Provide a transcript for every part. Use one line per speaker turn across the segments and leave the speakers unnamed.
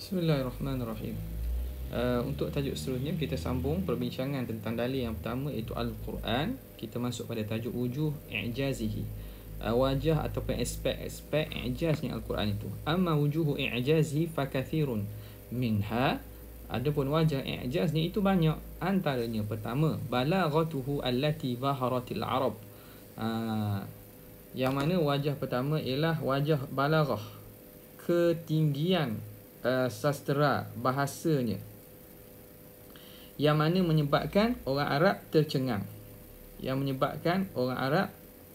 Bismillahirrahmanirrahim. Uh, untuk tajuk seterusnya kita sambung perbincangan tentang dalil yang pertama iaitu al-Quran. Kita masuk pada tajuk wujuh i'jazihi. Uh, wajah ataupun aspek-aspek i'jaznya al-Quran itu. Amma wujuhu i'jazihi fakathirun minha Adapun wajah i'jaznya itu banyak. Antaranya pertama, balaghatuhu allati zaharatil arab. Uh, yang mana wajah pertama ialah wajah balaghah ketinggian Eh, sastera bahasanya yang mana menyebabkan orang Arab tercengang yang menyebabkan orang Arab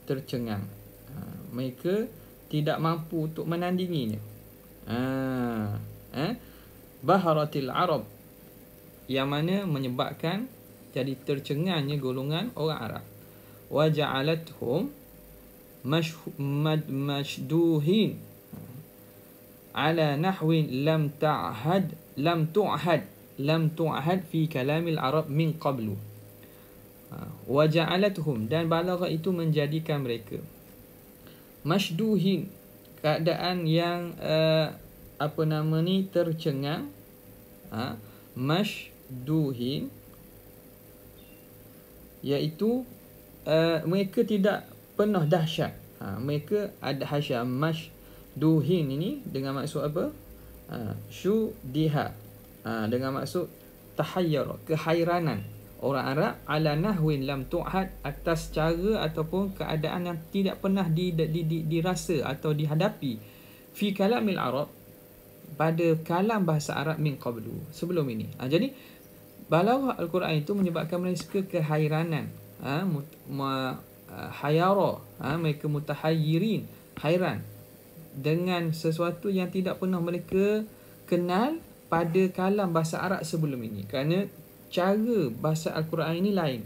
tercengang ha, mereka tidak mampu untuk menandinginya ha, eh? baharatil Arab yang mana menyebabkan jadi tercengangnya golongan orang Arab waja'alathum mashduhin على نحو لم تعهد لم تعهد لم تعهد في كلام العرب من قبل وجعلتهم dan balagha itu menjadikan mereka masyduhin keadaan yang uh, apa nama ni tercengang ha masyduhin iaitu uh, mereka tidak penuh dahsyat ha mereka ada hasyah masy duhin ini dengan maksud apa? Ha, ah, diha Ha, ah, dengan maksud tahayyara, kehairanan. Orang Arab ala nahwin lam tu'had atas cara ataupun keadaan yang tidak pernah di, di, di, dirasa atau dihadapi. Fi kalamil Arab pada kalam bahasa Arab min qablu sebelum ini. Ha, jadi balaghah al-Quran itu menyebabkan mereka kehairanan. Ha, mut, hayara, ha, mereka mutahayirin, hairan dengan sesuatu yang tidak pernah mereka kenal pada kalam bahasa Arab sebelum ini kerana cara bahasa Al-Quran ini lain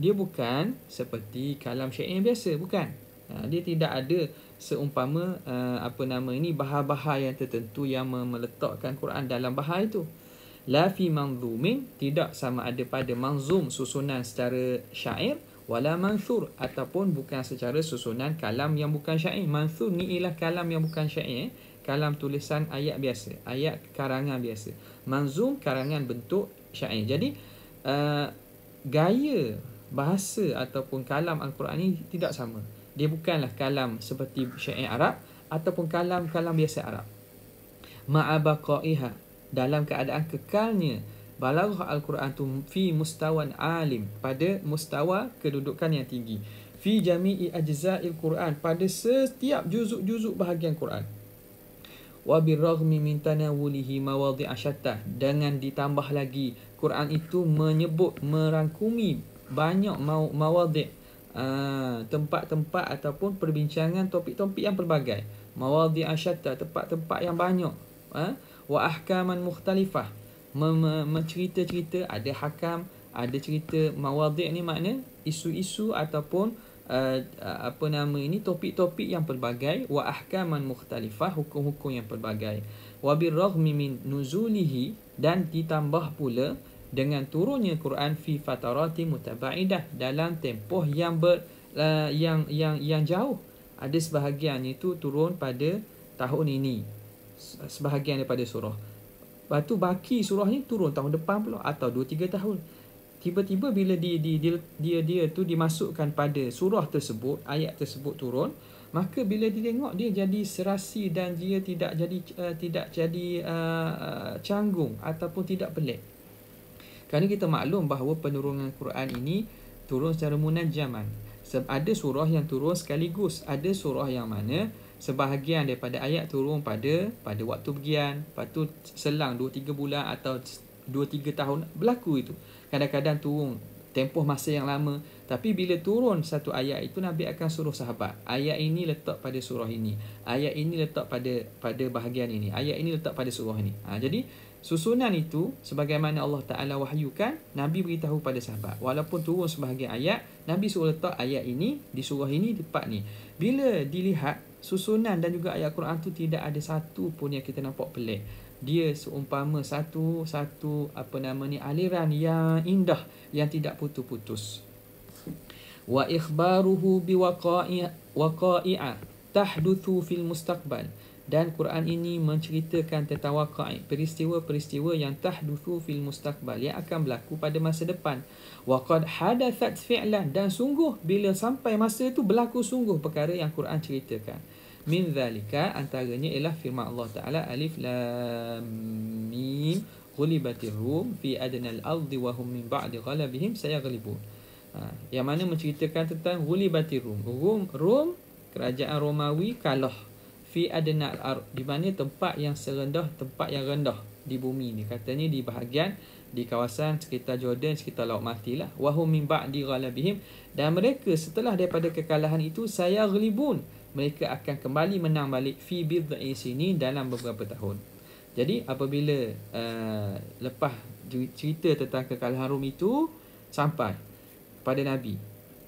dia bukan seperti kalam syair yang biasa bukan ha, dia tidak ada seumpama uh, apa nama ini bahasa bahar yang tertentu yang meletakkan Quran dalam bahar itu la fi manzumin tidak sama ada pada manzum susunan secara syair wala manthur ataupun bukan secara susunan kalam yang bukan syair manthur ni ialah kalam yang bukan syair eh. kalam tulisan ayat biasa ayat karangan biasa manzum karangan bentuk syair jadi uh, gaya bahasa ataupun kalam al-Quran ni tidak sama dia bukanlah kalam seperti syair Arab ataupun kalam-kalam biasa Arab ma'abaqaiha dalam keadaan kekalnya balaghah al-Quran tu fi mustawan alim pada mustawa kedudukan yang tinggi fi jami'i ajza'il Quran pada setiap juzuk-juzuk bahagian Quran wa birraghmi min tanawulihi mawadhi' syatta dengan ditambah lagi Quran itu menyebut merangkumi banyak mawadhi' ah, tempat-tempat ataupun perbincangan topik-topik yang pelbagai mawadhi' syatta tempat-tempat yang banyak ha? wa ahkaman mukhtalifah mencerita-cerita mem- mem- ada hakam ada cerita mawadhi' ni makna isu-isu ataupun uh, apa nama ini topik-topik yang pelbagai wa ahkaman mukhtalifah hukum-hukum yang pelbagai wa birghmi min nuzulihi dan ditambah pula dengan turunnya Quran fi fatarati mutabaidah dalam tempoh yang ber, uh, yang yang yang jauh ada sebahagian itu turun pada tahun ini sebahagian daripada surah Lepas tu baki surah ni turun tahun depan pula atau 2 3 tahun. Tiba-tiba bila dia dia, dia dia dia tu dimasukkan pada surah tersebut, ayat tersebut turun, maka bila dia tengok dia jadi serasi dan dia tidak jadi uh, tidak jadi uh, canggung ataupun tidak pelik. Kerana kita maklum bahawa penurunan Quran ini turun secara munajjaman. Ada surah yang turun sekaligus, ada surah yang mana sebahagian daripada ayat turun pada pada waktu begian lepas tu selang 2 3 bulan atau 2 3 tahun berlaku itu kadang-kadang turun tempoh masa yang lama tapi bila turun satu ayat itu Nabi akan suruh sahabat ayat ini letak pada surah ini ayat ini letak pada pada bahagian ini ayat ini letak pada surah ini ha, jadi susunan itu sebagaimana Allah Taala wahyukan Nabi beritahu pada sahabat walaupun turun sebahagian ayat Nabi suruh letak ayat ini di surah ini di part ni bila dilihat susunan dan juga ayat Quran tu tidak ada satu pun yang kita nampak pelik. Dia seumpama satu satu apa nama ni aliran yang indah yang tidak putus-putus. Wa ikhbaruhu bi waqa'i waqa'i'a tahduthu fil mustaqbal dan Quran ini menceritakan tentang waqai peristiwa-peristiwa yang tahdutsu fil mustaqbal yang akan berlaku pada masa depan waqad hadatsat fi'lan dan sungguh bila sampai masa itu berlaku sungguh perkara yang Quran ceritakan min zalika antaranya ialah firman Allah taala alif lam mim ghulibatir fi adnal ardi wa hum min ba'di ghalabihim sayaghlibun ha, yang mana menceritakan tentang ghulibatir Rom, Rom kerajaan romawi kalah fi adnal ar di mana tempat yang serendah tempat yang rendah di bumi ni katanya di bahagian di kawasan sekitar Jordan sekitar laut mati lah wahum min ba'di ghalabihim dan mereka setelah daripada kekalahan itu saya ghalibun mereka akan kembali menang balik fi bidhi sini dalam beberapa tahun jadi apabila uh, lepas cerita tentang kekalahan Rom itu sampai pada Nabi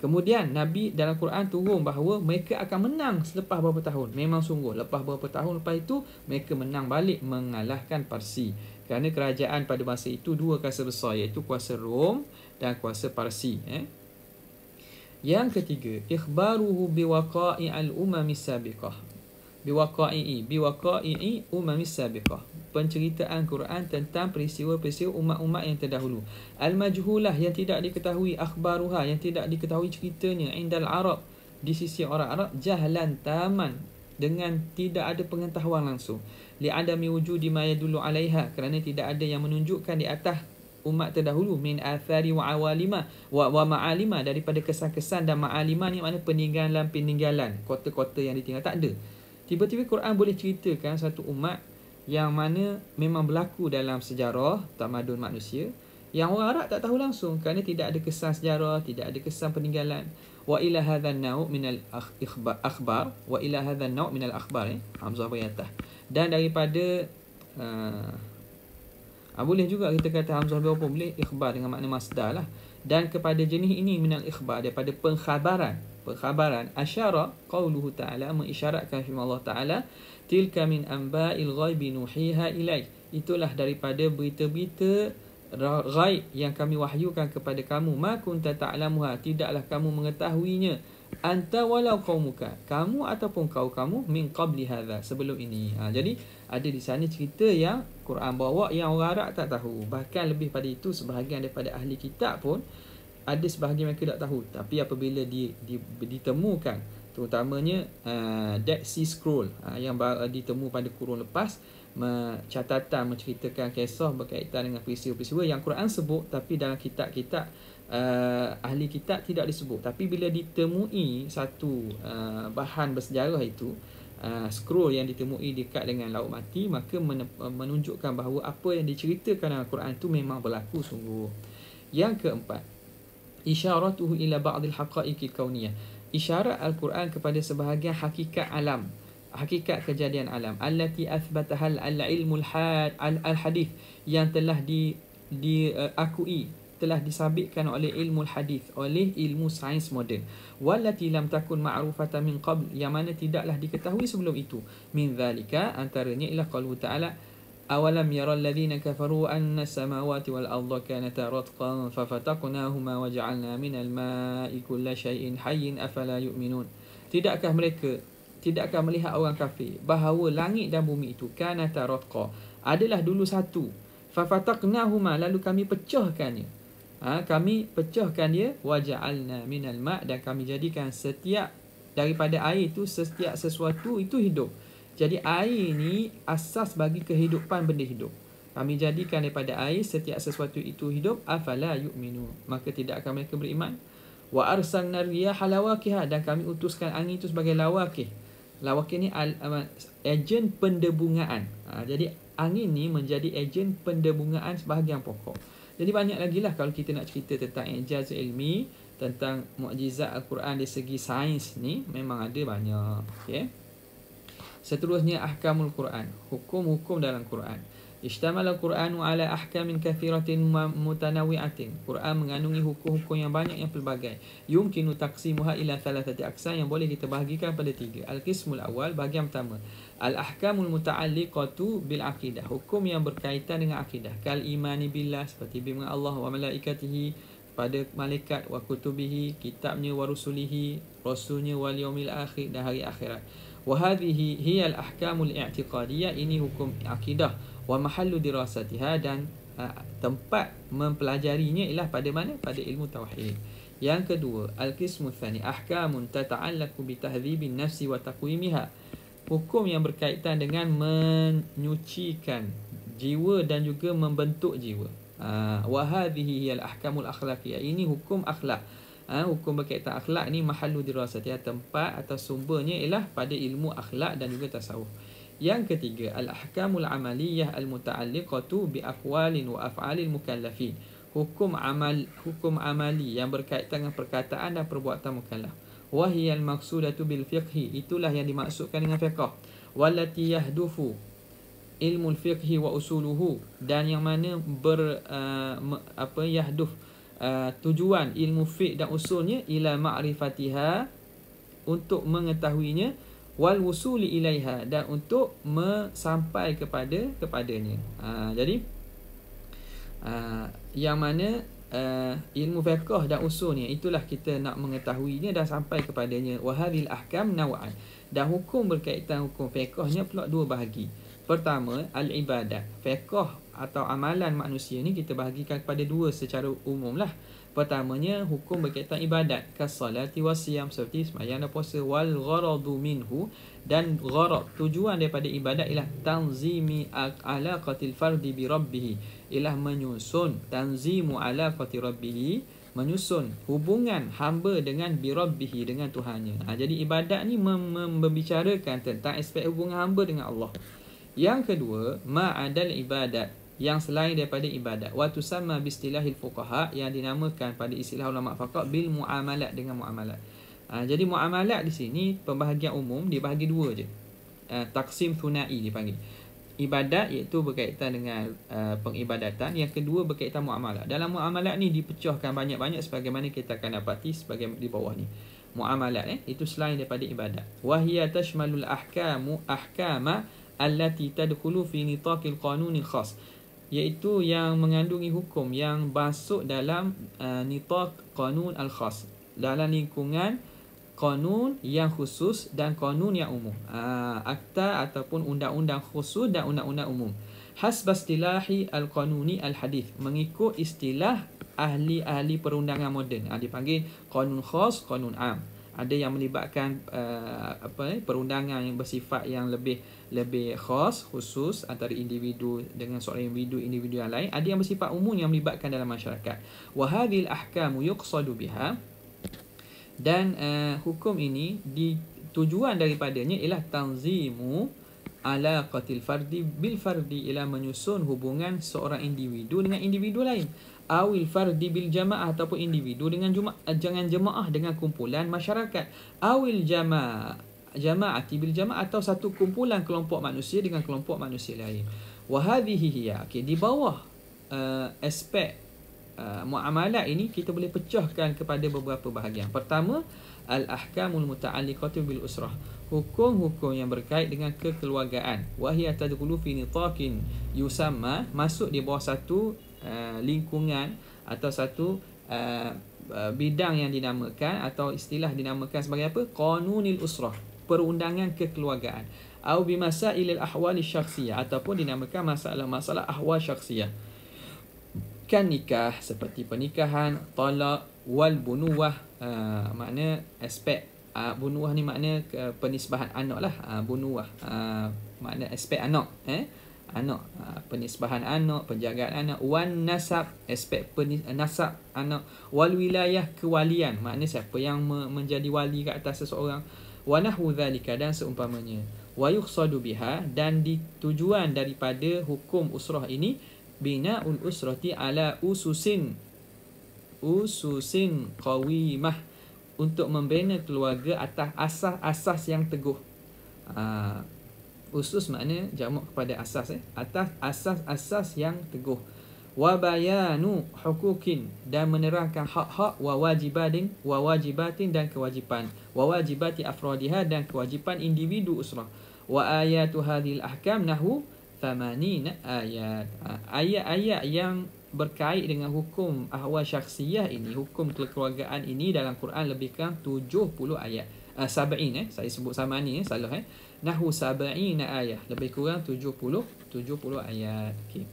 Kemudian Nabi dalam Quran turun bahawa mereka akan menang selepas beberapa tahun. Memang sungguh lepas beberapa tahun lepas itu mereka menang balik mengalahkan Parsi. Kerana kerajaan pada masa itu dua kuasa besar iaitu kuasa Rom dan kuasa Parsi. Eh? Yang ketiga, ikhbaruhu biwaqai al-umami sabiqah biwaqa'i biwaqa'i umamis sabiqah penceritaan Quran tentang peristiwa-peristiwa umat-umat yang terdahulu al-majhulah yang tidak diketahui akhbaruha yang tidak diketahui ceritanya indal arab di sisi orang Arab jahlan taman dengan tidak ada pengetahuan langsung li adami wujudi maya dulu alaiha kerana tidak ada yang menunjukkan di atas umat terdahulu min athari wa awalima wa, wa ma'alima daripada kesan-kesan dan ma'alima ni makna peninggalan-peninggalan kota-kota yang ditinggal tak ada Tiba-tiba Quran boleh ceritakan satu umat yang mana memang berlaku dalam sejarah tamadun manusia yang orang Arab tak tahu langsung kerana tidak ada kesan sejarah, tidak ada kesan peninggalan. Wa ila hadha nau' min al akhbar, wa ila hadha nau' min al akhbar eh? hamzah bagi atas. Dan daripada uh, ah, boleh juga kita kata hamzah bagi apa boleh ikhbar dengan makna masdar lah dan kepada jenis ini minal ikhbar daripada pengkhabaran pengkhabaran asyara qauluhu ta'ala mengisyaratkan firman Allah ta'ala tilka min amba'il ghaibi nuhiha ilaik itulah daripada berita-berita ghaib yang kami wahyukan kepada kamu ma kunta ta'lamuha tidaklah kamu mengetahuinya anta walau qaumuka kamu ataupun kau kamu min qabli hadha sebelum ini ha, jadi ada di sana cerita yang Quran bawa yang orang Arab tak tahu bahkan lebih pada itu sebahagian daripada ahli kitab pun ada sebahagian mereka tak tahu tapi apabila di, di ditemukan terutamanya uh, Dead Sea Scroll uh, yang bar, uh, ditemu pada kurun lepas catatan menceritakan kisah berkaitan dengan peristiwa-peristiwa yang Quran sebut tapi dalam kitab-kitab uh, ahli kitab tidak disebut tapi bila ditemui satu uh, bahan bersejarah itu uh, scroll yang ditemui dekat dengan laut mati maka uh, menunjukkan bahawa apa yang diceritakan dalam al-Quran itu memang berlaku sungguh yang keempat isyaratuhu ila ba'dil haqa'iqil kauniyah isyarat al-Quran kepada sebahagian hakikat alam hakikat kejadian alam allati athbathal al-ilmul al-hadith yang telah di diakui uh, telah disabitkan oleh ilmu hadis oleh ilmu sains moden wallati lam takun ma'rufata min qabl yang mana tidaklah diketahui sebelum itu min zalika antaranya ialah qaulu ta'ala awalam yara alladhina kafaru anna samawati wal arda kanata ratqan fa fataqnahuma wa ja'alna min al ma'i kulla shay'in hayyin afala yu'minun tidakkah mereka tidakkah melihat orang kafir bahawa langit dan bumi itu kanata ratqa adalah dulu satu fa fataqnahuma lalu kami pecahkannya ha, kami pecahkan dia waja'alna minal ma dan kami jadikan setiap daripada air itu setiap sesuatu itu hidup. Jadi air ini asas bagi kehidupan benda hidup. Kami jadikan daripada air setiap sesuatu itu hidup afala yu'minu. Maka tidak akan mereka beriman. Wa arsalna riyaha lawakiha dan kami utuskan angin itu sebagai lawakih. Lawakih ni ejen pendebungaan. Ha, jadi angin ni menjadi ejen pendebungaan sebahagian pokok. Jadi banyak lagi lah kalau kita nak cerita tentang ijaz ilmi Tentang mukjizat Al-Quran dari segi sains ni Memang ada banyak okay. Ya. Seterusnya Ahkamul Quran Hukum-hukum dalam Quran اشتمل القرآن على أحكام كثيرة متنوعة Quran mengandungi hukum-hukum yang banyak yang pelbagai يمكن تقسيمها إلى ثلاثة أقسام yang boleh kita bahagikan pada tiga القسم الأول bagian pertama الأحكام المتعلقة بالعقيدة hukum yang berkaitan dengan akidah كال إيمان بالله seperti Allah wa وملائكته pada malaikat wa kutubihi kitabnya wa rusulihi rasulnya wal yaumil akhir dan hari akhirat wa hadhihi hiya al ahkamul i'tiqadiyah ini hukum akidah wa mahallu dirasatiha dan uh, tempat mempelajarinya ialah pada mana pada ilmu tauhid yang kedua al-qismu thani ahkamun tata'allaqu bi tahdhibin nafsi wa taqwimiha hukum yang berkaitan dengan menyucikan jiwa dan juga membentuk jiwa uh, wa hadhihi hiya al-ahkamul akhlaqiyah ini hukum akhlak Ha, hukum berkaitan akhlak ni mahalu dirasatiha tempat atau sumbernya ialah pada ilmu akhlak dan juga tasawuf. Yang ketiga, al-ahkamul amaliyah al-muta'alliqatu bi wa af'alil mukallafin. Hukum amal hukum amali yang berkaitan dengan perkataan dan perbuatan mukallaf. Wahiyal maqsudatu bil fiqhi, itulah yang dimaksudkan dengan fiqh. Wallati yahdufu ilmu fiqhi wa usuluhu dan yang mana ber uh, apa yahduf uh, tujuan ilmu fiqh dan usulnya ila ma'rifatiha untuk mengetahuinya wal wusuli ilaiha dan untuk sampai kepada kepadanya. Ha, jadi ha, yang mana Uh, ilmu fiqh dan usulnya itulah kita nak mengetahuinya dan sampai kepadanya wahadil ahkam nawa'an dan hukum berkaitan hukum fiqhnya pula dua bahagi pertama al ibadat fiqh atau amalan manusia ni kita bahagikan kepada dua secara umum lah. Pertamanya hukum berkaitan ibadat kasalati wasiyam seperti semayan dan puasa wal gharadu minhu dan gharad tujuan daripada ibadat ialah tanzimi alaqatil fardi bi rabbih ialah menyusun tanzimu ala alaqati rabbih menyusun hubungan hamba dengan bi rabbih dengan tuhannya ha, jadi ibadat ni membicarakan tentang aspek hubungan hamba dengan Allah yang kedua ma'adal ibadat yang selain daripada ibadat. Wa tusamma bi istilahil fuqaha yang dinamakan pada istilah ulama fakak bil muamalat dengan muamalat. Ha, jadi muamalat di sini pembahagian umum dia bahagi dua je. Ha, ah, taksim thunai dipanggil. Ibadat iaitu berkaitan dengan uh, ah, pengibadatan Yang kedua berkaitan muamalat Dalam muamalat ni dipecahkan banyak-banyak Sebagaimana kita akan dapati sebagai di bawah ni Muamalat eh, itu selain daripada ibadat Wahia tashmalul ahkamu ahkama Allati tadkulu fi nitaqil qanuni khas iaitu yang mengandungi hukum yang masuk dalam uh, nitaq qanun al-khas dalam lingkungan qanun yang khusus dan qanun yang umum uh, akta ataupun undang-undang khusus dan undang-undang umum hasbastilahi al-qanuni al-hadith mengikut istilah ahli-ahli perundangan moden uh, dipanggil qanun khas qanun am ada yang melibatkan uh, apa eh, perundangan yang bersifat yang lebih lebih khas khusus antara individu dengan seorang individu individu yang lain ada yang bersifat umum yang melibatkan dalam masyarakat wa hadhil ahkamu yuqsadu biha dan uh, hukum ini di tujuan daripadanya ialah tanzimu uh, alaqatil fardi bil fardi ialah menyusun hubungan seorang individu dengan individu lain awil fardi bil jamaah ataupun individu dengan jemaah jangan jemaah dengan kumpulan masyarakat awil jamaah jama'ah bil jama' atau satu kumpulan kelompok manusia dengan kelompok manusia lain. Wa hadhihi hiya. Okey, di bawah uh, aspek uh, eh, muamalat ini kita boleh pecahkan kepada beberapa bahagian. Pertama, al ahkamul muta'alliqatu bil usrah hukum-hukum yang berkait dengan kekeluargaan wahia tadkhulu fi nitaqin yusamma masuk di bawah satu uh, lingkungan atau satu uh, bidang yang dinamakan atau istilah dinamakan sebagai apa qanunil usrah perundangan kekeluargaan atau bimasailil ahwali syakhsiyah ataupun dinamakan masalah-masalah ahwal syakhsiyah kan nikah seperti pernikahan talak wal bunuwah uh, makna aspek uh, bunuah ni makna uh, penisbahan anak lah uh, bunuah uh, makna aspek anak eh anak uh, penisbahan anak penjagaan anak wan nasab aspek penis, uh, nasab anak wal wilayah kewalian makna siapa yang me- menjadi wali kat atas seseorang wanahu zalika dan seumpamanya wa yuqsadu biha dan ditujuan daripada hukum usrah ini bina'ul usrati ala ususin ususin qawimah untuk membina keluarga atas asas-asas yang teguh. Uh, usus maknanya jamak kepada asas eh atas asas-asas yang teguh wa bayanu hukukin dan menerangkan hak-hak wa wajibatin wa wajibatin dan kewajipan wa wajibati afradiha dan kewajipan individu usrah wa ayatu hadhil ahkam nahu 80 ayat ah, ayat-ayat yang berkait dengan hukum ahwal syaksiyah ini, hukum kekeluargaan ini dalam Quran lebih kurang 70 ayat. Uh, ah, sabain eh, saya sebut sama ni eh, salah eh. Nahu sabain ayat, lebih kurang 70 70 ayat. Okey.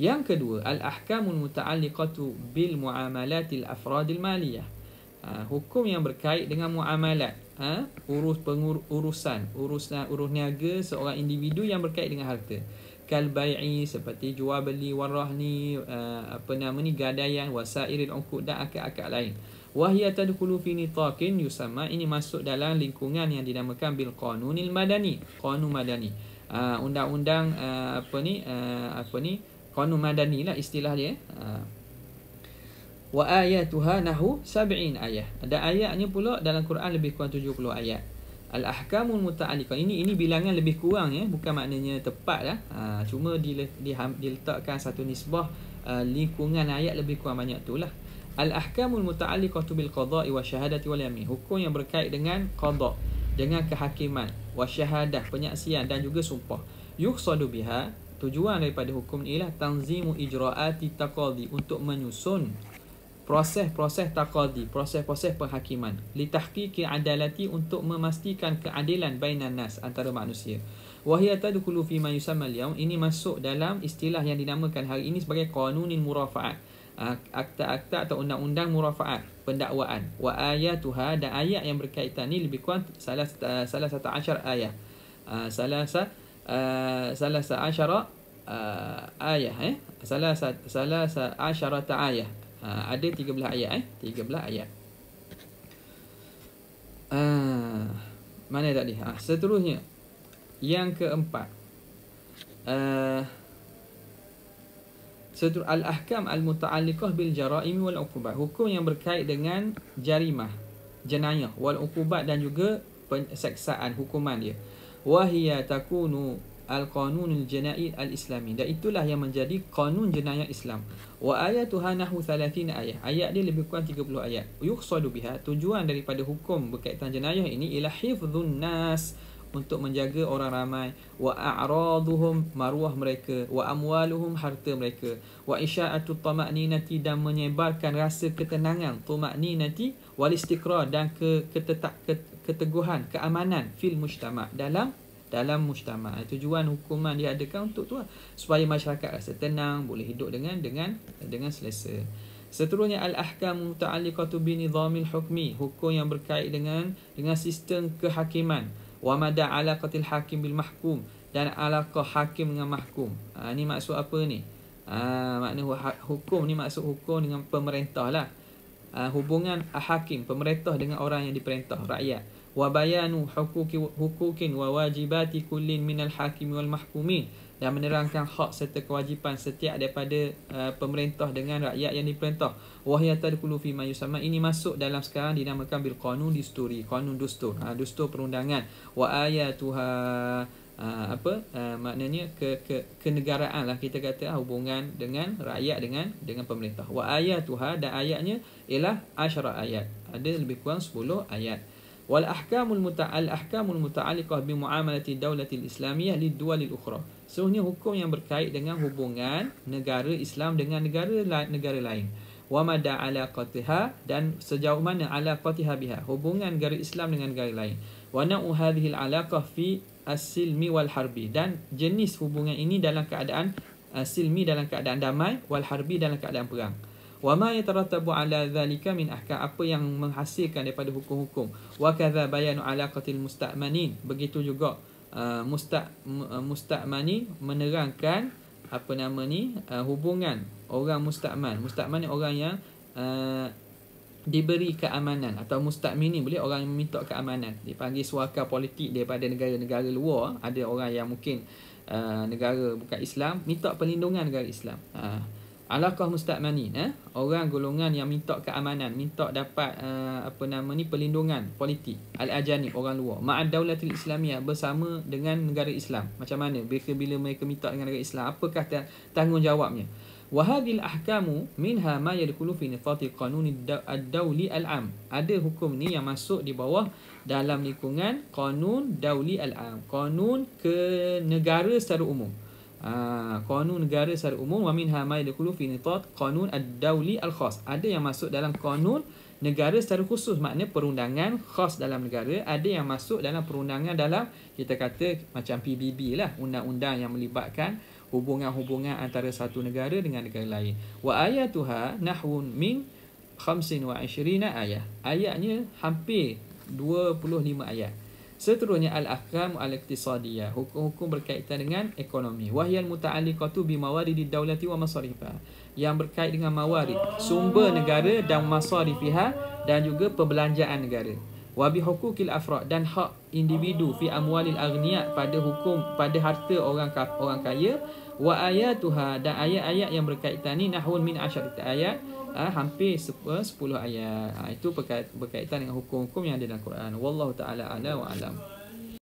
Yang kedua, al ahkamun muta'alliqatu bil muamalatil afradil maliyah. Uh, hukum yang berkait dengan muamalat ha? urus pengurusan urusan urus niaga seorang individu yang berkait dengan harta akal bai'i seperti jual beli warahni uh, eh, apa nama ni gadaian wasairil uqud dan akad-akad lain wahia tadkhulu fi nitaqin yusamma ini masuk dalam lingkungan yang dinamakan bil qanunil madani qanun madani uh, undang-undang uh, apa ni uh, apa ni qanun madani lah istilah dia uh, wa ayatuha nahu 70 ayat. Ada ayatnya pula dalam Quran lebih kurang 70 ayat. Al-ahkamul muta'alliqah ini ini bilangan lebih kurang ya bukan maknanya tepat lah Ha, cuma di, di, diletakkan satu nisbah uh, lingkungan ayat lebih kurang banyak tu lah Al-ahkamul tu bil qada'i wa syahadati wal yamin. Hukum yang berkait dengan qada dengan kehakiman wa syahadah penyaksian dan juga sumpah. Yuqsadu biha tujuan daripada hukum ni ialah tanzimu ijra'ati taqadi untuk menyusun proses-proses taqadi, proses-proses penghakiman. Litahqiqi adalati untuk memastikan keadilan bainan nas antara manusia. Wahia tadkhulu fi ma yusamma al-yawm ini masuk dalam istilah yang dinamakan hari ini sebagai qanunin murafaat. Ah, akta-akta atau undang-undang murafaat pendakwaan. Wa ayatuha dan ayat yang berkaitan ini lebih kurang salah ah, salah satu ayat. Ah, salah salah satu ayat eh salah satu, salah satu ayat Ah, ada 13 ayat eh 13 ayat uh, mana tadi ha, seterusnya yang keempat uh, setru, al-ahkam al-muta'alliqah bil jara'im wal 'uqubah hukum yang berkait dengan jarimah jenayah wal 'uqubah dan juga seksaan hukuman dia wahiya takunu al-qanun al-jana'i al-islami dan itulah yang menjadi kanun jenayah Islam Wa ayatuhanahu 30 ayat. Ayat dia lebih kurang 30 ayat. Yuqsadu biha tujuan daripada hukum berkaitan jenayah ini ialah hifdzun nas untuk menjaga orang ramai wa a'raduhum maruah mereka wa amwaluhum harta mereka wa isha'atu tama'ninati dan menyebarkan rasa ketenangan tama'ninati wal istiqrar dan ke ketetak, keteguhan keamanan fil mujtama' dalam dalam mujtama. Eh, tujuan hukuman diadakan untuk tu lah. supaya masyarakat rasa tenang, boleh hidup dengan dengan dengan selesa. Seterusnya al-ahkam muta'alliqatu bi nizamil hukmi, hukum yang berkait dengan dengan sistem kehakiman. Wa mada alaqatil hakim bil mahkum dan alaqah hakim dengan mahkum. Ha, ini maksud apa ni? Ha, makna ha-, hukum ni maksud hukum dengan pemerintah lah. Ha, hubungan hakim, pemerintah dengan orang yang diperintah, rakyat. وبيان حقوق حقوق min al hakim الحاكم mahkumin. yang menerangkan hak serta kewajipan setiap daripada uh, pemerintah dengan rakyat yang diperintah. Wahyatul kulufi mayusama ini masuk dalam sekarang dinamakan bil qanun disturi, qanun dustur, uh, ha, dustur perundangan. Wa ayatuha uh, apa uh, maknanya ke, ke kenegaraan lah kita kata uh, hubungan dengan rakyat dengan dengan pemerintah. Wa ayatuha dan ayatnya ialah asyara ayat. Ada lebih kurang 10 ayat wal ahkamul muta'al ahkamul muta'alliqah bi muamalati daulati islamiyah lid duwal al ukhra sebenarnya hukum yang berkait dengan hubungan negara Islam dengan negara negara lain wa mada ala qatiha dan sejauh mana ala qatiha biha hubungan negara Islam dengan negara lain wa na'u hadhihi al alaqah fi as wal harbi dan jenis hubungan ini dalam keadaan uh, dalam keadaan damai wal harbi dalam keadaan perang wa ma yatarattabu ala dhalika min ahkam apa yang menghasilkan daripada hukum-hukum wa kadza bayanu alaqatil musta'manin begitu juga uh, musta uh, musta'mani menerangkan apa nama ni uh, hubungan orang musta'man musta'man ni orang yang uh, diberi keamanan atau mustakmini boleh orang yang meminta keamanan dipanggil suaka politik daripada negara-negara luar ada orang yang mungkin uh, negara bukan Islam minta perlindungan negara Islam uh. Alakah mustakmani eh? Orang golongan yang minta keamanan Minta dapat uh, apa nama ni pelindungan politik Al-Ajanib orang luar Ma'ad daulatil Islamia Bersama dengan negara Islam Macam mana bila, bila mereka minta dengan negara Islam Apakah ta- tanggungjawabnya Wahadil ahkamu minha ma yadkhulu fi nifati qanuni ad-dawli al-am. Ada hukum ni yang masuk di bawah dalam lingkungan qanun dawli al-am. Qanun ke negara secara umum. Ha, ah, konun negara secara umum wa minha ma yadkhulu fi nitat qanun ad-dawli al-khas. Ada yang masuk dalam konun negara secara khusus maknanya perundangan khas dalam negara, ada yang masuk dalam perundangan dalam kita kata macam PBB lah, undang-undang yang melibatkan hubungan-hubungan antara satu negara dengan negara lain. Wa ayatuha nahwun min 25 ayat. Ayatnya hampir 25 ayat. Seterusnya al-ahkam al-iqtisadiyah, hukum-hukum berkaitan dengan ekonomi. Wahyal muta'alliqatu bimawari di daulati wa masarifah. Yang berkait dengan mawari sumber negara dan masarifiha dan juga perbelanjaan negara. Wabi hukukil huquqil dan hak individu fi amwalil aghniya pada hukum pada harta orang orang kaya. Wa ayatuha dan ayat-ayat yang berkaitan ni nahun min asyarat ayat uh, hampir eh, sepuluh ayat. Uh, itu berkait, berkaitan dengan hukum-hukum yang ada dalam Quran. Wallahu taala ala wa alam.